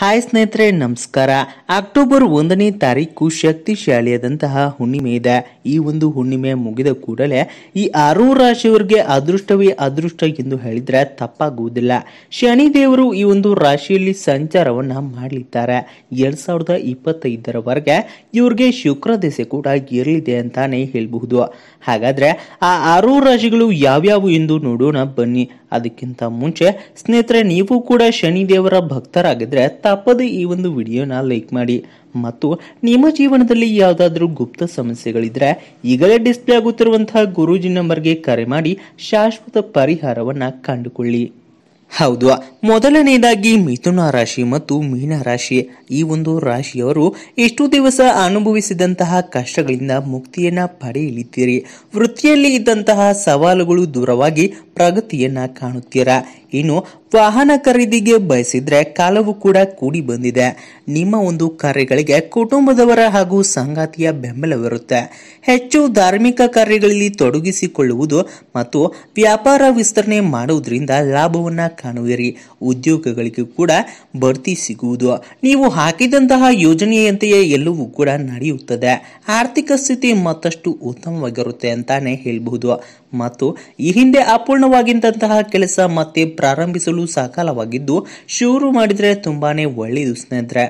hi ಸ್ನೇಹಿತರೆ ನಮಸ್ಕಾರ October ಒಂದನೇ ತಾರೀಕು ಶಕ್ತಿಶಾಲಿಯಾದಂತಹ ಹುಣ್ಣಿಮೆ ಇದೆ ಈ ಒಂದು ಹುಣ್ಣಿಮೆ ಮುಗಿದ ಕೂಡಲೇ ಈ ಆರೂ ರಾಶಿಯವರಿಗೆ ಅದೃಷ್ಟವೇ ಅದೃಷ್ಟ ಎಂದು ಹೇಳಿದರೆ ತಪ್ಪಾಗುವುದಿಲ್ಲ ಶನಿದೇವರು ಈ ಒಂದು ರಾಶಿಯಲ್ಲಿ ಸಂಚಾರವನ್ನು ಮಾಡಲಿದ್ದಾರೆ ಎರಡ್ ಸಾವಿರದ ಇಪ್ಪತ್ತೈದರವರೆಗೆ ಇವರಿಗೆ ಶುಕ್ರ ದೆಸೆ ಕೂಡ ಇರಲಿದೆ ಅಂತಾನೆ ಹೇಳಬಹುದು ಹಾಗಾದ್ರೆ ಆ ಆರೂ ರಾಶಿಗಳು ಯಾವ್ಯಾವು ಎಂದು ನೋಡೋಣ ಬನ್ನಿ ಅದಕ್ಕಿಂತ ಮುಂಚೆ ಸ್ನೇಹಿತರೆ ನೀವು ಕೂಡ ಶನಿ ದೇವರ ಭಕ್ತರಾಗಿದ್ರೆ ತಪ್ಪದೆ ಈ ಒಂದು ವಿಡಿಯೋನ ಲೈಕ್ ಮಾಡಿ ಮತ್ತು ನಿಮ್ಮ ಜೀವನದಲ್ಲಿ ಯಾವುದಾದ್ರೂ ಗುಪ್ತ ಸಮಸ್ಯೆಗಳಿದ್ರೆ ಈಗಲೇ ಡಿಸ್ಪ್ಲೇ ಆಗುತ್ತಿರುವಂತಹ ಗುರೂಜಿ ನಂಬರ್ಗೆ ಕರೆ ಮಾಡಿ ಶಾಶ್ವತ ಪರಿಹಾರವನ್ನ ಕಂಡುಕೊಳ್ಳಿ ಹೌದು ಮೊದಲನೆಯದಾಗಿ ಮಿಥುನ ರಾಶಿ ಮತ್ತು ಮೀನ ರಾಶಿ ಈ ಒಂದು ರಾಶಿಯವರು ಇಷ್ಟು ದಿವಸ ಅನುಭವಿಸಿದಂತಹ ಕಷ್ಟಗಳಿಂದ ಮುಕ್ತಿಯನ್ನ ಪಡೆಯಲಿದ್ದೀರಿ ವೃತ್ತಿಯಲ್ಲಿ ಇದ್ದಂತಹ ಸವಾಲುಗಳು ದೂರವಾಗಿ ಪ್ರಗತಿಯನ್ನ ಕಾಣುತ್ತೀರಾ ಇನ್ನು ವಾಹನ ಖರೀದಿಗೆ ಬಯಸಿದ್ರೆ ಕಾಲವು ಕೂಡ ಕೂಡಿ ಬಂದಿದೆ ನಿಮ್ಮ ಒಂದು ಕಾರ್ಯಗಳಿಗೆ ಕುಟುಂಬದವರ ಹಾಗೂ ಸಂಗಾತಿಯ ಬೆಂಬಲವಿರುತ್ತೆ ಹೆಚ್ಚು ಧಾರ್ಮಿಕ ಕಾರ್ಯಗಳಲ್ಲಿ ತೊಡಗಿಸಿಕೊಳ್ಳುವುದು ಮತ್ತು ವ್ಯಾಪಾರ ವಿಸ್ತರಣೆ ಮಾಡುವುದರಿಂದ ಲಾಭವನ್ನು ಕಾಣುವಿರಿ ಉದ್ಯೋಗಗಳಿಗೂ ಕೂಡ ಬಡ್ತಿ ಸಿಗುವುದು ನೀವು ಹಾಕಿದಂತಹ ಯೋಜನೆಯಂತೆಯೇ ಎಲ್ಲವೂ ಕೂಡ ನಡೆಯುತ್ತದೆ ಆರ್ಥಿಕ ಸ್ಥಿತಿ ಮತ್ತಷ್ಟು ಉತ್ತಮವಾಗಿರುತ್ತೆ ಅಂತಾನೆ ಹೇಳಬಹುದು ಮತ್ತು ಈ ಹಿಂದೆ ಅಪೂರ್ಣವಾಗಿದ್ದಂತಹ ಕೆಲಸ ಮತ್ತೆ ಪ್ರಾರಂಭಿಸಲು ಸಕಾಲವಾಗಿದ್ದು ಶುರು ಮಾಡಿದರೆ ತುಂಬಾನೇ ಒಳ್ಳೆಯದು ಸ್ನೇಹಿತರೆ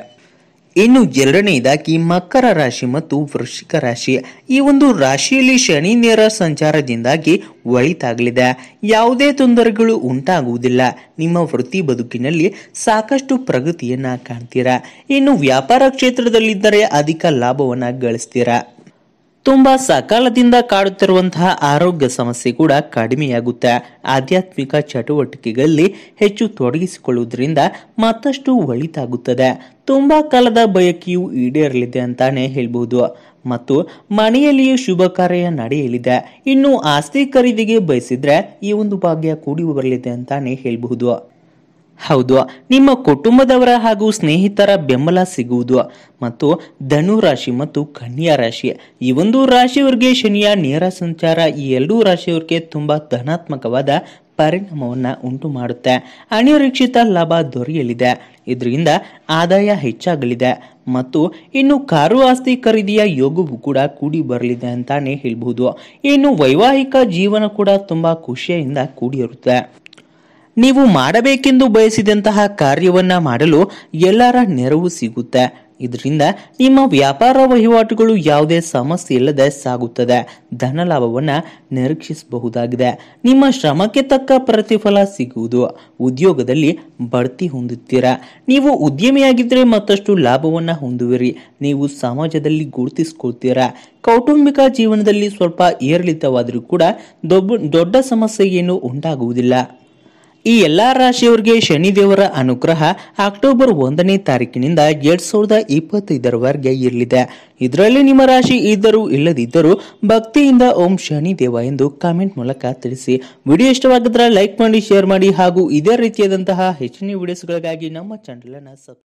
ಇನ್ನು ಎರಡನೆಯದಾಗಿ ಮಕರ ರಾಶಿ ಮತ್ತು ವೃಶ್ಚಿಕ ರಾಶಿ ಈ ಒಂದು ರಾಶಿಯಲ್ಲಿ ಶನಿ ನೇರ ಸಂಚಾರದಿಂದಾಗಿ ಒಳಿತಾಗಲಿದೆ ಯಾವುದೇ ತೊಂದರೆಗಳು ಉಂಟಾಗುವುದಿಲ್ಲ ನಿಮ್ಮ ವೃತ್ತಿ ಬದುಕಿನಲ್ಲಿ ಸಾಕಷ್ಟು ಪ್ರಗತಿಯನ್ನ ಕಾಣ್ತೀರಾ ಇನ್ನು ವ್ಯಾಪಾರ ಕ್ಷೇತ್ರದಲ್ಲಿದ್ದರೆ ಅಧಿಕ ಲಾಭವನ್ನ ಗಳಿಸ್ತೀರಾ ತುಂಬಾ ಸಕಾಲದಿಂದ ಕಾಡುತ್ತಿರುವಂತಹ ಆರೋಗ್ಯ ಸಮಸ್ಯೆ ಕೂಡ ಕಡಿಮೆಯಾಗುತ್ತೆ ಆಧ್ಯಾತ್ಮಿಕ ಚಟುವಟಿಕೆಗಳಲ್ಲಿ ಹೆಚ್ಚು ತೊಡಗಿಸಿಕೊಳ್ಳುವುದರಿಂದ ಮತ್ತಷ್ಟು ಒಳಿತಾಗುತ್ತದೆ ತುಂಬಾ ಕಾಲದ ಬಯಕೆಯು ಈಡೇರಲಿದೆ ಅಂತಾನೆ ಹೇಳ್ಬೋದು ಮತ್ತು ಮನೆಯಲ್ಲಿಯೂ ಶುಭ ಕಾರ್ಯ ನಡೆಯಲಿದೆ ಇನ್ನು ಆಸ್ತಿ ಖರೀದಿಗೆ ಬಯಸಿದ್ರೆ ಈ ಒಂದು ಭಾಗ್ಯ ಕೂಡಿ ಬರಲಿದೆ ಅಂತಾನೆ ಹೇಳಬಹುದು ಹೌದು ನಿಮ್ಮ ಕುಟುಂಬದವರ ಹಾಗೂ ಸ್ನೇಹಿತರ ಬೆಂಬಲ ಸಿಗುವುದು ಮತ್ತು ಧನು ರಾಶಿ ಮತ್ತು ಕನ್ಯಾ ರಾಶಿ ಈ ಒಂದು ರಾಶಿಯವರಿಗೆ ಶನಿಯ ನೇರ ಸಂಚಾರ ಈ ಎರಡೂ ರಾಶಿಯವರಿಗೆ ತುಂಬ ಧನಾತ್ಮಕವಾದ ಪರಿಣಾಮವನ್ನ ಉಂಟು ಮಾಡುತ್ತೆ ಅನಿರೀಕ್ಷಿತ ಲಾಭ ದೊರೆಯಲಿದೆ ಇದರಿಂದ ಆದಾಯ ಹೆಚ್ಚಾಗಲಿದೆ ಮತ್ತು ಇನ್ನು ಕಾರು ಆಸ್ತಿ ಖರೀದಿಯ ಯೋಗವು ಕೂಡ ಕೂಡಿ ಬರಲಿದೆ ಅಂತಾನೆ ಹೇಳಬಹುದು ಇನ್ನು ವೈವಾಹಿಕ ಜೀವನ ಕೂಡ ತುಂಬಾ ಖುಷಿಯಿಂದ ಕೂಡಿರುತ್ತೆ ನೀವು ಮಾಡಬೇಕೆಂದು ಬಯಸಿದಂತಹ ಕಾರ್ಯವನ್ನ ಮಾಡಲು ಎಲ್ಲರ ನೆರವು ಸಿಗುತ್ತೆ ಇದರಿಂದ ನಿಮ್ಮ ವ್ಯಾಪಾರ ವಹಿವಾಟುಗಳು ಯಾವುದೇ ಸಮಸ್ಯೆ ಇಲ್ಲದೆ ಸಾಗುತ್ತದೆ ಧನ ಲಾಭವನ್ನು ನಿರೀಕ್ಷಿಸಬಹುದಾಗಿದೆ ನಿಮ್ಮ ಶ್ರಮಕ್ಕೆ ತಕ್ಕ ಪ್ರತಿಫಲ ಸಿಗುವುದು ಉದ್ಯೋಗದಲ್ಲಿ ಬಡ್ತಿ ಹೊಂದುತ್ತೀರಾ ನೀವು ಉದ್ಯಮಿಯಾಗಿದ್ದರೆ ಮತ್ತಷ್ಟು ಲಾಭವನ್ನು ಹೊಂದುವಿರಿ ನೀವು ಸಮಾಜದಲ್ಲಿ ಗುರುತಿಸಿಕೊಳ್ತೀರಾ ಕೌಟುಂಬಿಕ ಜೀವನದಲ್ಲಿ ಸ್ವಲ್ಪ ಏರಿಳಿತವಾದರೂ ಕೂಡ ದೊಡ್ಡ ಸಮಸ್ಯೆ ಏನು ಉಂಟಾಗುವುದಿಲ್ಲ ಈ ಎಲ್ಲಾ ರಾಶಿಯವರಿಗೆ ಶನಿದೇವರ ಅನುಗ್ರಹ ಅಕ್ಟೋಬರ್ ಒಂದನೇ ತಾರೀಕಿನಿಂದ ಎರಡ್ ಸಾವಿರದ ಇಪ್ಪತ್ತೈದರವರೆಗೆ ಇರಲಿದೆ ಇದರಲ್ಲಿ ನಿಮ್ಮ ರಾಶಿ ಇದ್ದರೂ ಇಲ್ಲದಿದ್ದರೂ ಭಕ್ತಿಯಿಂದ ಓಂ ಶನಿದೇವ ಎಂದು ಕಾಮೆಂಟ್ ಮೂಲಕ ತಿಳಿಸಿ ವಿಡಿಯೋ ಇಷ್ಟವಾಗಿದ್ರೆ ಲೈಕ್ ಮಾಡಿ ಶೇರ್ ಮಾಡಿ ಹಾಗೂ ಇದೇ ರೀತಿಯಾದಂತಹ ಹೆಚ್ಚಿನ ವಿಡಿಯೋಸ್ಗಳಿಗಾಗಿ ನಮ್ಮ ಅನ್ನು ಸಬ್